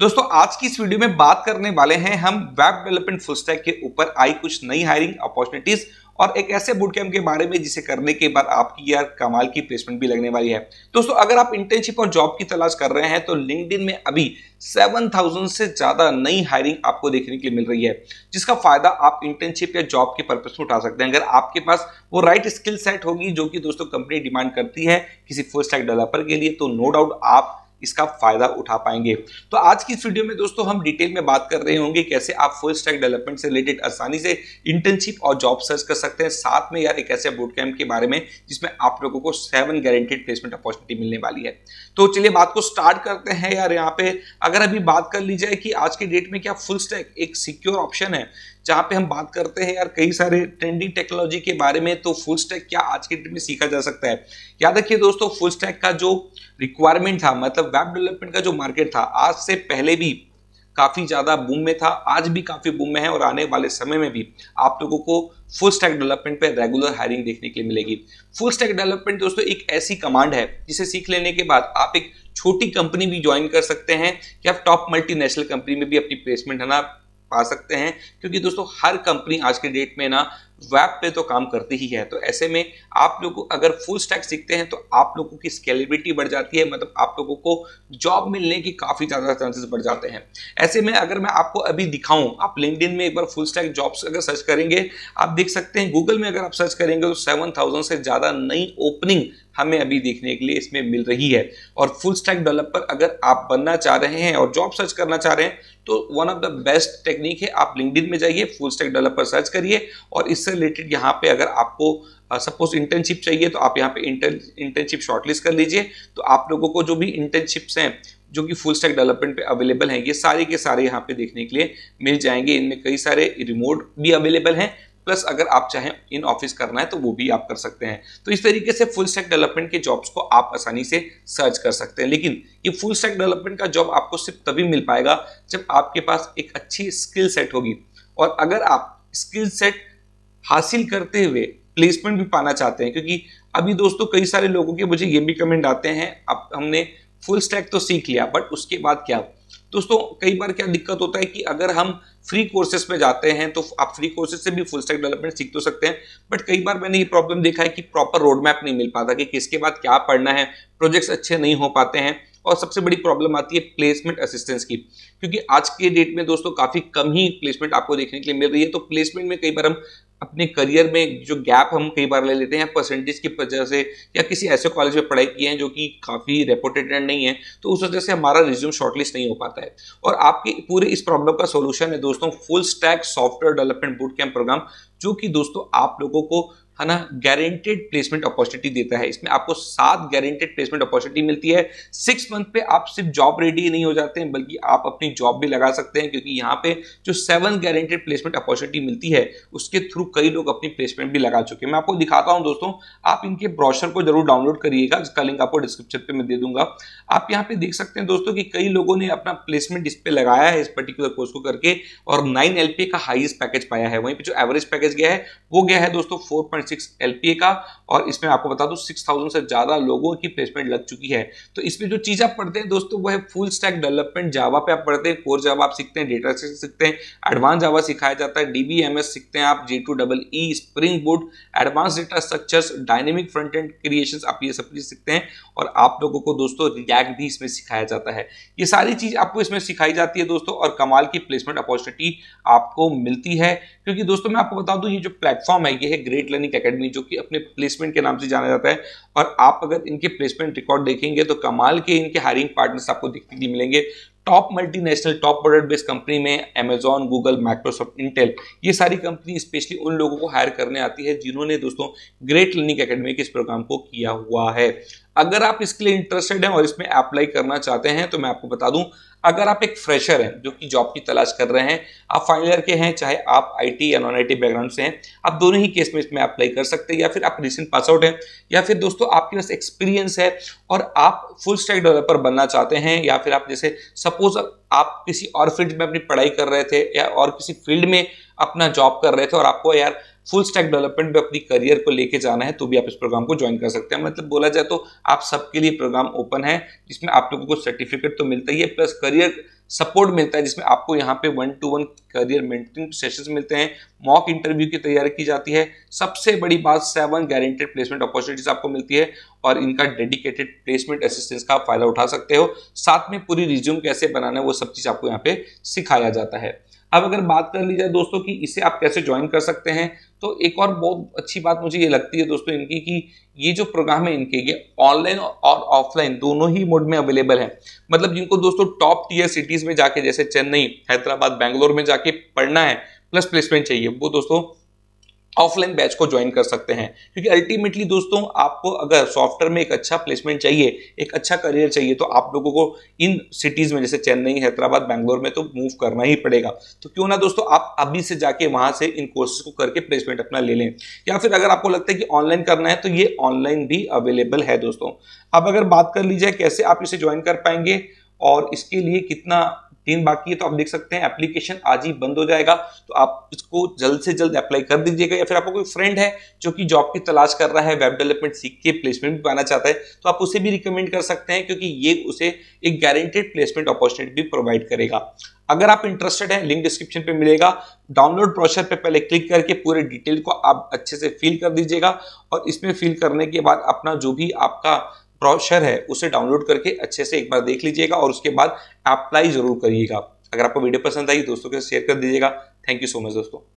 दोस्तों आज की इस वीडियो में बात करने वाले हैं हम वेब डेवलपमेंट फुल स्टैक के ऊपर आई कुछ नई हायरिंग अपॉर्चुनिटीज और एक ऐसे बूट कैम्प के बारे में जिसे करने के बाद आपकी यार कमाल की प्लेसमेंट भी लगने वाली है दोस्तों अगर आप इंटर्नशिप और जॉब की तलाश कर रहे हैं तो लिंकड में अभी 7000 से ज्यादा नई हायरिंग आपको देखने के लिए मिल रही है जिसका फायदा आप इंटर्नशिप या जॉब के पर्पज में उठा सकते हैं अगर आपके पास वो राइट स्किल सेट होगी जो कि दोस्तों कंपनी डिमांड करती है किसी फुल स्टैक डेवलपर के लिए तो नो डाउट आप इसका फायदा उठा पाएंगे तो आज की इस वीडियो में दोस्तों हम डिटेल में बात कर रहे होंगे कैसे आप फुल स्टैक डेवलपमेंट से रिलेटेड आसानी से इंटर्नशिप और जॉब सर्च कर सकते हैं साथ में यार एक ऐसे बोर्ड कैंप के बारे में जिसमें आप लोगों को सेवन गारंटेड प्लेसमेंट अपॉर्चुनिटी मिलने वाली है तो चलिए बात को स्टार्ट करते हैं यार यहाँ पे अगर अभी बात कर ली जाए कि आज के डेट में क्या फुल स्टैक एक सिक्योर ऑप्शन है जहाँ पे हम बात करते हैं यार कई सारे ट्रेंडिंग टेक्नोलॉजी के बारे में तो फुल स्टैक क्या आज के डेट में सीखा जा सकता है याद रखिए दोस्तों फुल स्टैक का जो रिक्वायरमेंट था मतलब वेब डेवलपमेंट का जो मार्केट था आज से पहले भी काफ़ी ज़्यादा बूम में था आज भी काफ़ी बूम में है और आने वाले समय में भी आप लोगों को फुल स्टैक डेवलपमेंट पे रेगुलर हायरिंग देखने के लिए मिलेगी फुल स्टैक डेवलपमेंट दोस्तों एक ऐसी कमांड है जिसे सीख लेने के बाद आप एक छोटी कंपनी भी ज्वाइन कर सकते हैं कि आप टॉप मल्टीनेशनल कंपनी में भी अपनी प्लेसमेंट है ना पा सकते हैं क्योंकि दोस्तों हर कंपनी आज के डेट में ना वेब पे तो काम करती ही है तो ऐसे में आप लोग अगर फुल स्टैक सीखते हैं तो आप लोगों की स्केलेबिलिटी बढ़ जाती है मतलब आप लोगों को जॉब मिलने की काफ़ी ज़्यादा चांसेस बढ़ जाते हैं ऐसे में अगर मैं आपको अभी दिखाऊं आप लिंकड में एक बार फुल स्टैक जॉब्स अगर सर्च करेंगे आप देख सकते हैं गूगल में अगर आप सर्च करेंगे तो सेवन से ज़्यादा नई ओपनिंग हमें अभी देखने के लिए इसमें मिल रही है और फुल स्टैक डेवलपर अगर आप बनना चाह रहे हैं और जॉब सर्च करना चाह रहे हैं तो one of the best technique है आप लिंकड में जाइए फुल स्टैक डेवलपर सर्च करिए और इस उससे रिलेटेड यहाँ पे अगर आपको सपोज uh, इंटर्नशिप चाहिए तो आप यहाँ पे इंटर्नशिप शॉर्टलिस्ट कर लीजिए तो आप लोगों को जो भी इंटर्नशिप्स हैं जो कि फुल स्टैक डेवलपमेंट पे अवेलेबल हैं ये सारे के सारे यहाँ पे देखने के लिए मिल जाएंगे इनमें कई सारे रिमोट भी अवेलेबल हैं प्लस अगर आप चाहें इन ऑफिस करना है तो वो भी आप कर सकते हैं तो इस तरीके से फुल स्टैक डेवलपमेंट के जॉब्स को आप आसानी से सर्च कर सकते हैं लेकिन ये फुल स्टैक डेवलपमेंट का जॉब आपको सिर्फ तभी मिल पाएगा जब आपके पास एक अच्छी स्किल सेट होगी और अगर आप स्किल सेट हासिल करते हुए प्लेसमेंट भी पाना चाहते हैं क्योंकि अभी दोस्तों कई सारे लोगों के मुझे ये भी कमेंट आते हैं अब हमने फुल स्टैक तो सीख लिया बट उसके बाद क्या दोस्तों कई बार क्या दिक्कत होता है कि अगर हम फ्री कोर्सेज में जाते हैं तो आप फ्री कोर्सेज से भी फुल स्टैक डेवलपमेंट सीख तो सकते हैं बट कई बार मैंने ये प्रॉब्लम देखा है कि प्रॉपर रोड मैप नहीं मिल पाता कि किसके बाद क्या पढ़ना है प्रोजेक्ट्स अच्छे नहीं हो पाते हैं और सबसे बड़ी प्रॉब्लम आती है प्लेसमेंट असिस्टेंस की क्योंकि आज के डेट में दोस्तों काफ़ी कम ही प्लेसमेंट आपको देखने के लिए मिल रही है तो प्लेसमेंट में कई बार हम अपने करियर में जो गैप हम कई बार ले लेते हैं परसेंटेज की वजह से या किसी ऐसे कॉलेज में पढ़ाई की है जो कि काफ़ी रेपुटेटेड नहीं है तो उस वजह से हमारा रिज्यूम शॉर्टलिस्ट नहीं हो पाता है और आपके पूरे इस प्रॉब्लम का सोल्यूशन है दोस्तों full stack software development boot camp program जो कि दोस्तों आप लोगों को है ना गारंटेड प्लेसमेंट अपॉर्चुनिटी देता है इसमें आपको सात गारंटेड प्लेसमेंट अपॉर्चुनिटी मिलती है सिक्स मंथ पे आप सिर्फ जॉब रेडी नहीं हो जाते हैं बल्कि आप अपनी जॉब भी लगा सकते हैं क्योंकि यहाँ पे जो सेवन गारंटेड प्लेसमेंट अपॉर्चुनिटी मिलती है उसके थ्रू कई लोग अपनी प्लेसमेंट भी लगा चुके हैं मैं आपको दिखाता हूँ दोस्तों आप इनके ब्रॉशर को जरूर डाउनलोड करिएगा जिसका लिंक आपको डिस्क्रिप्शन पे मैं दे दूंगा आप यहाँ पे देख सकते हैं दोस्तों की कई लोगों ने अपना प्लेसमेंट इस पर लगाया है इस पर्टिकुलर कोर्स को करके और नाइन एल का हाइएस्ट पैकेज पाया है वहीं पर जो एवरेज पैकेज गया है वो गया है दोस्तों फोर एलपीए का और इसमें आपको बता दूं थाउजेंड से ज़्यादा लोगों की प्लेसमेंट लग चुकी है तो इसमें जो चीज़ आप पढ़ते हैं दोस्तों वो है फुल स्टैक डेवलपमेंट जावा पे आप पढ़ते हैं कोर जावा आप सीखते हैं डेटा सीखते हैं एडवांस जावा सिखाया जाता है डीबीएमएस सीखते हैं आप J two double E Spring Boot advance data structure dynamic front end creation आप ये सब चीज़ सीखते हैं और आप लोगों को दोस्तों रिएक्ट भी इसमें सिखाया जाता है ये सारी चीज़ आपको इसमें सिखाई जाती है दोस्तों और कमाल की प्लेसमेंट अपॉर्चुनिटी आपको मिलती है क्योंकि दोस्तों मैं आपको बता दूं ये जो प्लेटफॉर्म है ये है ग्रेट लर्निंग अकेडमी जो कि अपने प्लेसमेंट के नाम से जाना जाता है और आप अगर इनके प्लेसमेंट रिकॉर्ड देखेंगे तो कमाल के इनके हायरिंग पार्टनर्स आपको देखने के लिए मिलेंगे top multinational top product based company में अमेजॉन गूगल माइक्रोसॉफ्ट इंटेल ये सारी कंपनी स्पेशली उन लोगों को हायर करने आती है जिन्होंने दोस्तों ग्रेट लर्निंग अकेडमी के इस प्रोग्राम को किया हुआ है अगर आप इसके लिए इंटरेस्टेड हैं और इसमें अप्लाई करना चाहते हैं तो मैं आपको बता दूं अगर आप एक फ्रेशर हैं जो कि जॉब की तलाश कर रहे हैं आप फाइनल ईयर के हैं चाहे आप आईटी या नॉन आईटी बैकग्राउंड से हैं आप दोनों ही केस में इसमें अप्लाई कर सकते हैं या फिर आप रिसेंट पास आउट हैं या फिर दोस्तों आपके पास एक्सपीरियंस है और आप फुल स्टैक डेवलपर बनना चाहते हैं या फिर आप जैसे सब सपोज आप किसी और फील्ड में अपनी पढ़ाई कर रहे थे या और किसी फील्ड में अपना जॉब कर रहे थे और आपको यार फुल स्टैक डेवलपमेंट में अपनी करियर को लेके जाना है तो भी आप इस प्रोग्राम को ज्वाइन कर सकते हैं मतलब बोला जाए तो आप सबके लिए प्रोग्राम ओपन है जिसमें आप लोगों को सर्टिफिकेट तो मिलता ही है प्लस करियर सपोर्ट मिलता है जिसमें आपको यहाँ पे one to one career mentoring sessions मिलते हैं मॉक इंटरव्यू की तैयारी की जाती है सबसे बड़ी बात सेवन गारंटेड प्लेसमेंट अपॉर्चुनिटीज आपको मिलती है और इनका डेडिकेटेड प्लेसमेंट असिस्टेंस का फायदा उठा सकते हो साथ में पूरी रिज्यूम कैसे बनाना है वो सब चीज़ आपको यहाँ पे सिखाया जाता है अब अगर बात कर ली जाए दोस्तों कि इसे आप कैसे ज्वाइन कर सकते हैं तो एक और बहुत अच्छी बात मुझे ये लगती है दोस्तों इनकी कि ये जो प्रोग्राम है इनके ये ऑनलाइन और ऑफलाइन दोनों ही मोड में अवेलेबल है मतलब जिनको दोस्तों टॉप टीयर सिटीज़ में जाके जैसे चेन्नई हैदराबाद बैंगलोर में जाके पढ़ना है प्लस प्लेसमेंट चाहिए वो दोस्तों ऑफलाइन बैच को ज्वाइन कर सकते हैं क्योंकि अल्टीमेटली दोस्तों आपको अगर सॉफ्टवेयर में एक अच्छा प्लेसमेंट चाहिए एक अच्छा करियर चाहिए तो आप लोगों को इन सिटीज़ में जैसे चेन्नई हैदराबाद बैंगलोर में तो मूव करना ही पड़ेगा तो क्यों ना दोस्तों आप अभी से जाके वहाँ से इन कोर्सेज को करके प्लेसमेंट अपना ले लें या फिर अगर आपको लगता है कि ऑनलाइन करना है तो ये ऑनलाइन भी अवेलेबल है दोस्तों अब अगर बात कर ली जाए कैसे आप इसे ज्वाइन कर पाएंगे और इसके लिए कितना तीन बाकी है तो आप देख सकते हैं एप्लीकेशन आज ही बंद हो जाएगा तो आप इसको जल्द से जल्द अप्लाई कर दीजिएगा या फिर आपको कोई फ्रेंड है जो कि जॉब की तलाश कर रहा है वेब डेवलपमेंट सीख के प्लेसमेंट भी पाना चाहता है तो आप उसे भी रिकमेंड कर सकते हैं क्योंकि ये उसे एक गारंटेड प्लेसमेंट अपॉर्चुनिटी भी प्रोवाइड करेगा अगर आप इंटरेस्टेड हैं लिंक डिस्क्रिप्शन पे मिलेगा डाउनलोड प्रोसेस पे पहले क्लिक करके पूरे डिटेल को आप अच्छे से फिल कर दीजिएगा और इसमें फिल करने के बाद अपना जो भी आपका प्रोशर है उसे डाउनलोड करके अच्छे से एक बार देख लीजिएगा और उसके बाद अप्लाई जरूर करिएगा अगर आपको वीडियो पसंद आई दोस्तों के साथ शेयर कर दीजिएगा थैंक यू सो मच दोस्तों